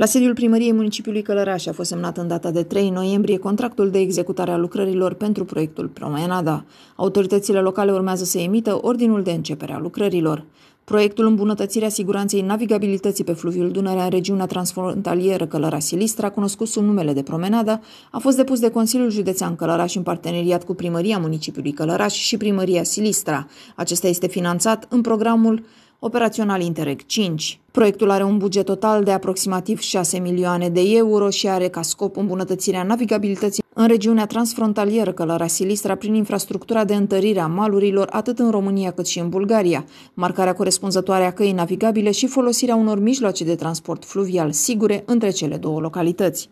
La sediul primăriei municipiului Călăraș a fost semnat în data de 3 noiembrie contractul de executare a lucrărilor pentru proiectul Promenada. Autoritățile locale urmează să emită ordinul de începere a lucrărilor. Proiectul Îmbunătățirea siguranței navigabilității pe fluviul Dunărea în regiunea transfrontalieră Călăra-Silistra, cunoscut sub numele de Promenada, a fost depus de Consiliul Județean Călăraș în parteneriat cu Primăria Municipiului Călăraș și Primăria Silistra. Acesta este finanțat în programul operațional Interreg 5. Proiectul are un buget total de aproximativ 6 milioane de euro și are ca scop îmbunătățirea navigabilității în regiunea transfrontalieră Călăra-Silistra prin infrastructura de întărire a malurilor atât în România cât și în Bulgaria, marcarea corespunzătoare a căii navigabile și folosirea unor mijloace de transport fluvial sigure între cele două localități.